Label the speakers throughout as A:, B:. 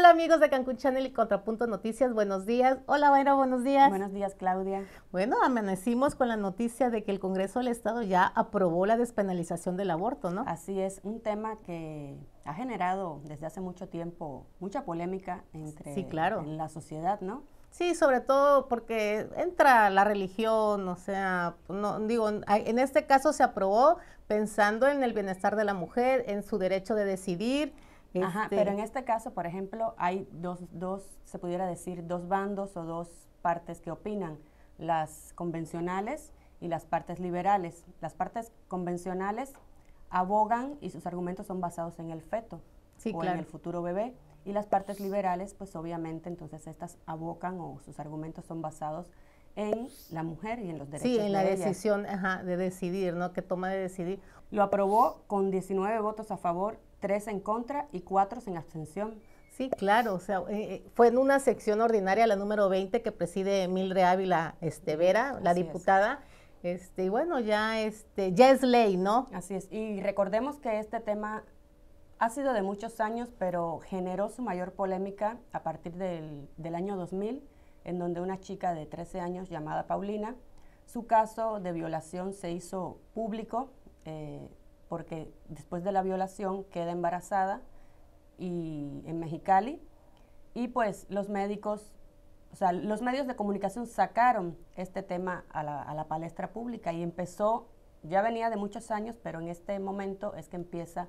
A: Hola amigos de Cancún Channel y Contrapunto Noticias, buenos días. Hola Vaira, buenos días. Buenos días Claudia. Bueno, amanecimos con la noticia de que el Congreso del Estado ya aprobó
B: la despenalización del aborto, ¿no? Así es, un tema que ha generado desde hace mucho tiempo mucha polémica entre en la sociedad, ¿no?
A: Sí, sobre todo porque entra la religión, o sea, no, digo, en este caso se aprobó pensando en el bienestar de la mujer, en su derecho de decidir Ajá, pero en
B: este, este caso, por ejemplo, hay dos, dos, se pudiera decir, dos bandos o dos partes que opinan, las convencionales y las partes liberales. Las partes convencionales abogan y sus argumentos son basados en el feto o en el futuro bebé. Y las partes liberales, pues obviamente, entonces estas abocan o sus argumentos son basados en la mujer y en los derechos. Sí, en la decisión de decidir, ¿no? Que toma de decidir. Lo aprobó con 19 votos a favor tres en contra y cuatro sin abstención.
A: Sí, claro, o sea, eh, eh, fue en una sección ordinaria, la número 20, que preside Milre Ávila este, Vera, la diputada. Este, y bueno, ya, este, ya es
B: ley, ¿no? Así es, y recordemos que este tema ha sido de muchos años, pero generó su mayor polémica a partir del, del año 2000, en donde una chica de 13 años llamada Paulina, su caso de violación se hizo público, eh, porque después de la violación queda embarazada y en Mexicali y pues los médicos, o sea, los medios de comunicación sacaron este tema a la, palestra pública y empezó, ya venía de muchos años, pero en este momento es que empieza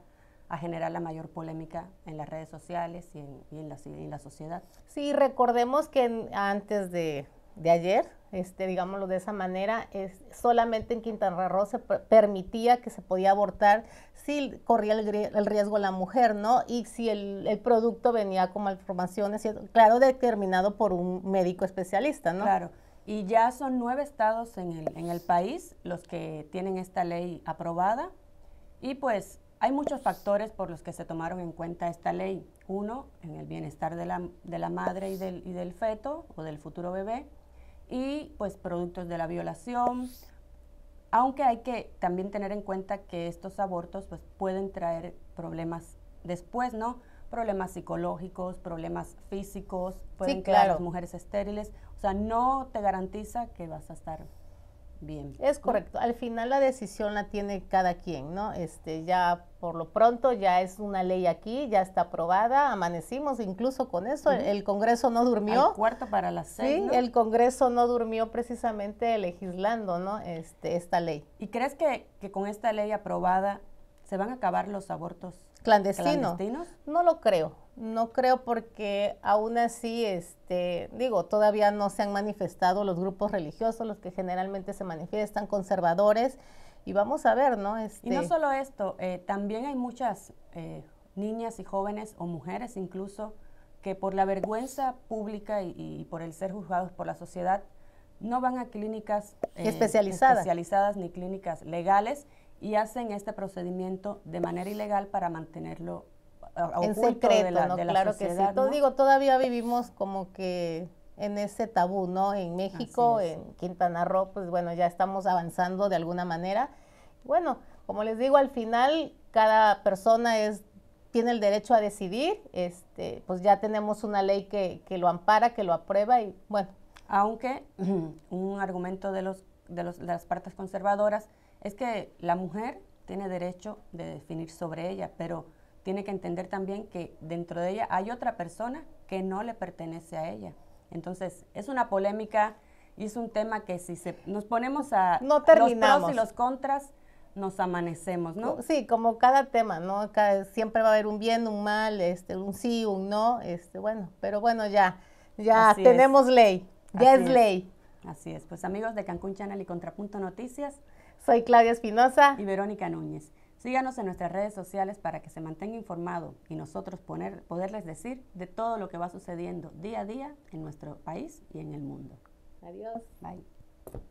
B: a generar la mayor polémica en las redes sociales y en, la, y en la, sociedad.
A: Sí, recordemos que antes de, de ayer, este, digámoslo de esa manera, es, solamente en Quintana Roo se permitía que se podía abortar si corría el, riesgo la mujer, ¿no? Y si el, producto venía con malformaciones, claro, determinado por un médico especialista, ¿no? Claro.
B: Y ya son nueve estados en el, país los que tienen esta ley aprobada. Y pues hay muchos factores por los que se tomaron en cuenta esta ley. Uno, en el bienestar de la, de la madre y del, y del feto o del futuro bebé y pues productos de la violación, aunque hay que también tener en cuenta que estos abortos pues pueden traer problemas después, ¿no? Problemas psicológicos, problemas físicos, pueden crear quedar las mujeres estériles, o sea, no te garantiza que vas a estar bien. Es correcto. Al final la decisión la tiene
A: cada quien, ¿no? Este, ya por lo pronto ya es una ley aquí, ya está aprobada, amanecimos incluso con eso. el, Congreso no durmió.
B: cuarto para las seis. Sí, el
A: Congreso no durmió precisamente legislando, ¿no? Este, esta ley. ¿Y crees que, con
B: esta ley aprobada se van a acabar los abortos? ¿Clandestinos?
A: No lo creo no creo porque aún así, este, digo, todavía no se han manifestado los grupos religiosos, los que generalmente se manifiestan, conservadores, y vamos a ver, ¿no? Y no este
B: solo esto, eh, también hay muchas eh, niñas y jóvenes o mujeres incluso que por la vergüenza pública y, por el ser juzgados por la sociedad no van a clínicas eh, especializadas ni clínicas legales y hacen este procedimiento de manera ilegal para mantenerlo en secreto, ¿no? claro que sí. Digo,
A: todavía vivimos como que en ese tabú, ¿no? En México, en Quintana Roo, pues bueno, ya estamos avanzando de alguna manera. Bueno, como les digo, al final cada persona es tiene el derecho a decidir, este, pues ya tenemos una ley que, que lo ampara, que lo aprueba y bueno. Aunque
B: un argumento de, los, de las partes conservadoras es que la mujer tiene derecho de definir sobre ella, pero tiene que entender también que dentro de ella hay otra persona que no le pertenece a ella. Entonces, es una polémica y es un tema que si se, nos ponemos a no los pros y los contras, nos amanecemos, ¿no? Sí,
A: como cada tema, ¿no? siempre va a haber un bien, un mal, este, un sí, un no, este, bueno, pero bueno, ya, ya tenemos ley, ya es ley.
B: Así es, pues amigos de Cancún Channel y Contrapunto Noticias. Soy Claudia Espinosa. Y Verónica Núñez. Síganos en nuestras redes sociales para que se mantenga informado y nosotros poderles decir de todo lo que va sucediendo día a día en nuestro país y en el mundo. Adiós. Bye.